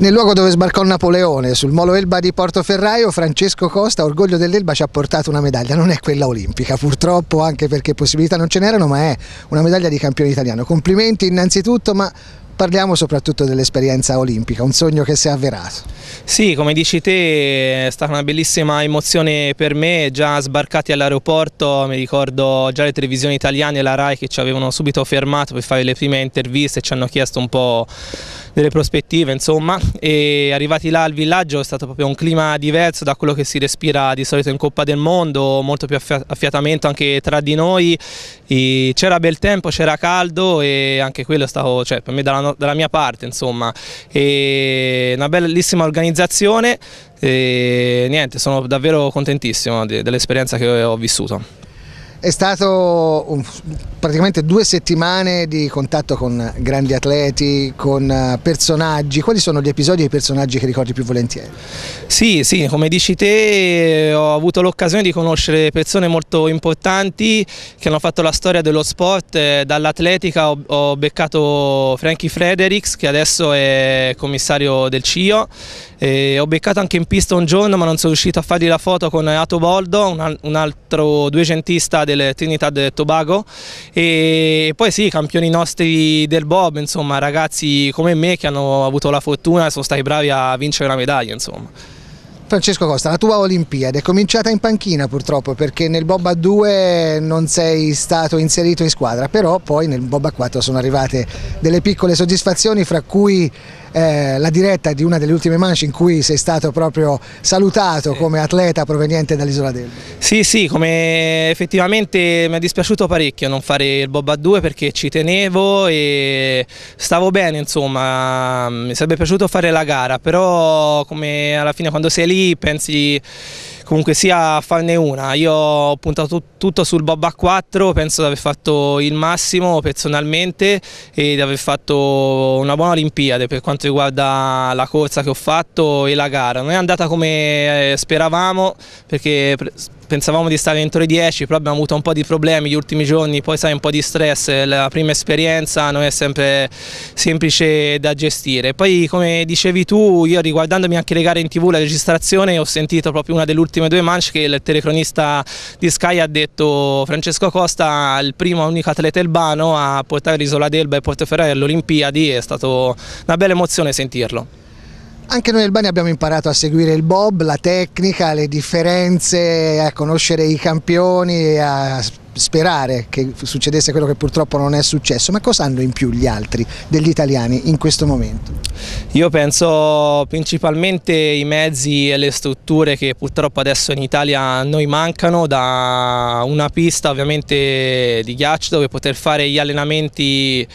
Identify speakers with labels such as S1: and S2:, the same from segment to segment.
S1: Nel luogo dove sbarcò Napoleone, sul Molo Elba di Portoferraio, Francesco Costa, orgoglio dell'Elba, ci ha portato una medaglia. Non è quella olimpica, purtroppo, anche perché possibilità non ce n'erano, ma è una medaglia di campione italiano. Complimenti innanzitutto, ma parliamo soprattutto dell'esperienza olimpica, un sogno che si è avverato.
S2: Sì, come dici te è stata una bellissima emozione per me, già sbarcati all'aeroporto mi ricordo già le televisioni italiane e la RAI che ci avevano subito fermato per fare le prime interviste, e ci hanno chiesto un po' delle prospettive insomma e arrivati là al villaggio è stato proprio un clima diverso da quello che si respira di solito in Coppa del Mondo, molto più affiatamento anche tra di noi, c'era bel tempo, c'era caldo e anche quello è stato cioè, per me dalla, dalla mia parte insomma e una bellissima organizzazione e niente sono davvero contentissimo dell'esperienza che ho vissuto.
S1: È stato un, praticamente due settimane di contatto con grandi atleti, con eh, personaggi. Quali sono gli episodi e i personaggi che ricordi più volentieri?
S2: Sì, sì, come dici te eh, ho avuto l'occasione di conoscere persone molto importanti che hanno fatto la storia dello sport. Eh, dall'atletica ho, ho beccato Frankie Fredericks che adesso è commissario del CIO. E ho beccato anche in pista un giorno ma non sono riuscito a fargli la foto con Ato Boldo, un, un altro duecentista del Trinidad e Tobago e poi sì, campioni nostri del Bob, insomma ragazzi come me che hanno avuto la fortuna e sono stati bravi a vincere una medaglia insomma.
S1: Francesco Costa, la tua Olimpiade è cominciata in panchina purtroppo perché nel Boba 2 non sei stato inserito in squadra, però poi nel Boba 4 sono arrivate delle piccole soddisfazioni fra cui eh, la diretta di una delle ultime manche in cui sei stato proprio salutato come atleta proveniente
S2: dall'isola d'Elba. Sì, sì, come effettivamente mi è dispiaciuto parecchio non fare il Bob a 2 perché ci tenevo e stavo bene, insomma, mi sarebbe piaciuto fare la gara, però come alla fine quando sei lì pensi comunque sia farne una. Io ho puntato tutto sul Boba 4, penso di aver fatto il massimo personalmente e di aver fatto una buona Olimpiade per quanto riguarda la corsa che ho fatto e la gara. Non è andata come eh, speravamo perché pensavamo di stare dentro i 10, però abbiamo avuto un po' di problemi gli ultimi giorni, poi sai un po' di stress, la prima esperienza non è sempre semplice da gestire. Poi come dicevi tu, io riguardandomi anche le gare in tv, la registrazione, ho sentito proprio una delle ultime due manche che il telecronista di Sky ha detto Francesco Costa, il primo e unico atleta elbano a portare l'Isola d'Elba e Portoferrari all'Olimpiadi, è stata una bella emozione sentirlo.
S1: Anche noi Bani abbiamo imparato a seguire il bob, la tecnica, le differenze, a conoscere i campioni, e a sperare che succedesse quello che purtroppo non è successo, ma cosa hanno in più gli altri degli italiani in questo momento?
S2: Io penso principalmente i mezzi e le strutture che purtroppo adesso in Italia a noi mancano, da una pista ovviamente di ghiaccio dove poter fare gli allenamenti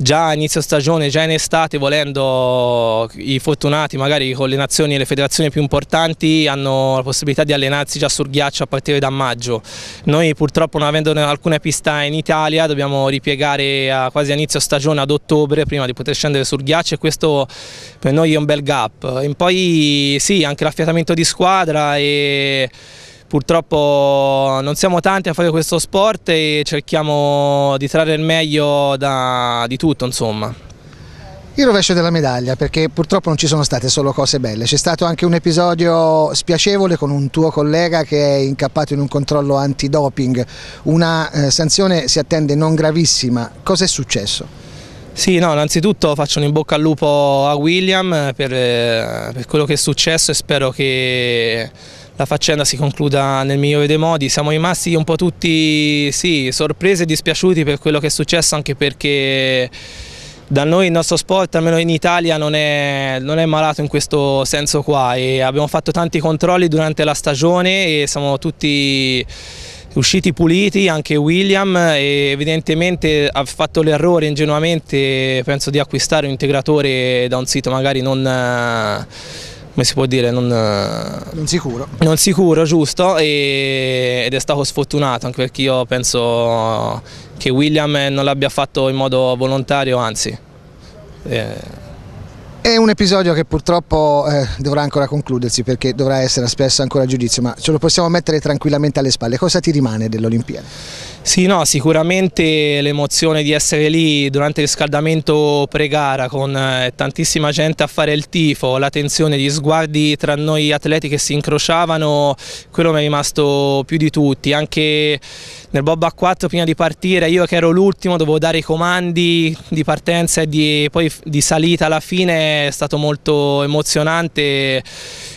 S2: già a inizio stagione, già in estate, volendo i fortunati magari con le nazioni e le federazioni più importanti hanno la possibilità di allenarsi già sul ghiaccio a partire da maggio. Noi purtroppo non avendo alcune pista in Italia dobbiamo ripiegare a quasi a inizio stagione ad ottobre prima di poter scendere sul ghiaccio e questo per noi è un bel gap. In poi sì, anche l'affiatamento di squadra e purtroppo non siamo tanti a fare questo sport e cerchiamo di trarre il meglio da, di tutto insomma.
S1: Il rovescio della medaglia, perché purtroppo non ci sono state solo cose belle, c'è stato anche un episodio spiacevole con un tuo collega che è incappato in un controllo antidoping, una eh, sanzione si attende non
S2: gravissima, cosa è
S1: successo?
S2: Sì, no, innanzitutto faccio un in bocca al lupo a William eh, per, eh, per quello che è successo e spero che la faccenda si concluda nel migliore dei modi. Siamo rimasti un po' tutti sì, sorpresi e dispiaciuti per quello che è successo anche perché da noi il nostro sport, almeno in Italia, non è, non è, malato in questo senso qua e abbiamo fatto tanti controlli durante la stagione e siamo tutti usciti puliti, anche William e evidentemente ha fatto l'errore ingenuamente, penso di acquistare un integratore da un sito magari non come si può dire, non, non sicuro. Non sicuro, giusto, e, ed è stato sfortunato anche perché io penso che William non l'abbia fatto in modo volontario, anzi. Eh. È un
S1: episodio che purtroppo eh, dovrà ancora concludersi perché dovrà essere spesso ancora a giudizio, ma ce lo possiamo mettere tranquillamente alle spalle. Cosa ti rimane dell'Olimpiade?
S2: Sì, no, sicuramente l'emozione di essere lì durante il riscaldamento pre-gara con eh, tantissima gente a fare il tifo, la tensione, gli sguardi tra noi atleti che si incrociavano, quello mi è rimasto più di tutti, anche nel Bob A4 prima di partire io che ero l'ultimo dovevo dare i comandi di partenza e di, poi di salita alla fine, è stato molto emozionante,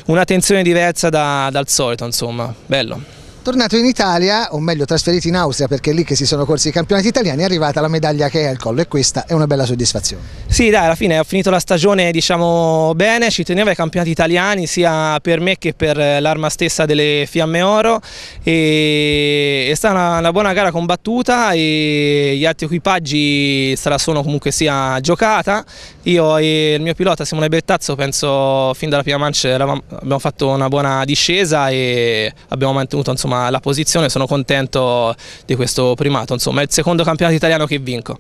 S2: una tensione diversa da, dal solito insomma, bello.
S1: Tornato in Italia, o meglio trasferito in Austria perché è lì che si sono corsi i campionati italiani, è arrivata la medaglia che è al collo e questa è una bella soddisfazione.
S2: Sì dai, alla fine ho finito la stagione diciamo bene, ci tenevo ai campionati italiani sia per me che per eh, l'arma stessa delle Fiamme Oro e è stata una, una buona gara combattuta e gli altri equipaggi se la sono comunque sia giocata, io e il mio pilota Simone Bertazzo penso fin dalla prima mancia abbiamo fatto una buona discesa e abbiamo mantenuto insomma insomma, la posizione sono contento di questo primato, insomma, è il secondo campionato italiano che vinco.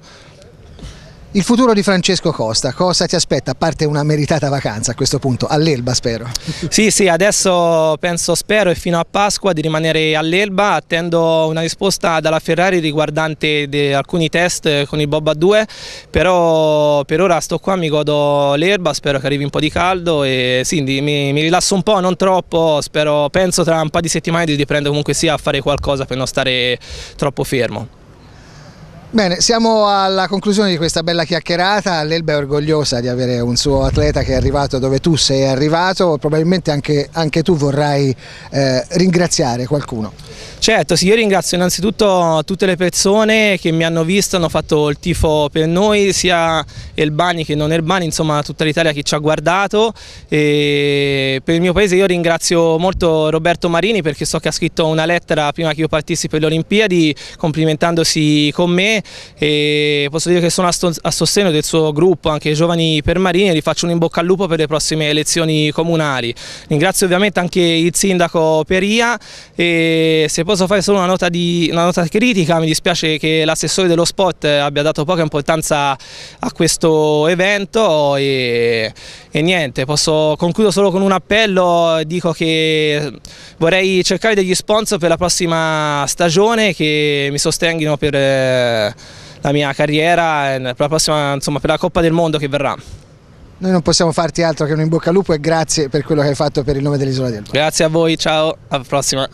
S1: Il futuro di Francesco Costa, cosa ti aspetta? A parte una meritata vacanza a questo punto, all'Elba spero.
S2: Sì, sì, adesso penso, spero e fino a Pasqua di rimanere all'Elba, attendo una risposta dalla Ferrari riguardante alcuni test con il Bob 2 però per ora sto qua, mi godo l'Elba, spero che arrivi un po' di caldo e sì, mi, mi, rilasso un po', non troppo, spero, penso tra un paio di settimane di riprendere comunque sia a fare qualcosa per non stare troppo fermo.
S1: Bene, siamo alla conclusione di questa bella chiacchierata, l'Elba è orgogliosa di avere un suo atleta che è arrivato dove tu sei arrivato, probabilmente anche, anche tu vorrai eh, ringraziare qualcuno.
S2: Certo, sì, io ringrazio innanzitutto tutte le persone che mi hanno visto, hanno fatto il tifo per noi, sia Elbani che non Elbani, insomma tutta l'Italia che ci ha guardato. E per il mio paese io ringrazio molto Roberto Marini perché so che ha scritto una lettera prima che io partissi per le Olimpiadi complimentandosi con me e posso dire che sono a, a sostegno del suo gruppo, anche i giovani e gli faccio un in bocca al lupo per le prossime elezioni comunali. Ringrazio ovviamente anche il sindaco Peria e se posso fare solo una nota, di, una nota critica, mi dispiace che l'assessore dello sport abbia dato poca importanza a questo evento e, e niente, posso, concludo solo con un appello, dico che vorrei cercare degli sponsor per la prossima stagione che mi sostengano per la mia carriera per eh, la, prossima, insomma, per la Coppa del Mondo che verrà.
S1: Noi non possiamo farti altro che un in bocca al lupo e grazie per quello che hai fatto per il nome dell'isola di Elba.
S2: Grazie a voi, ciao, alla prossima.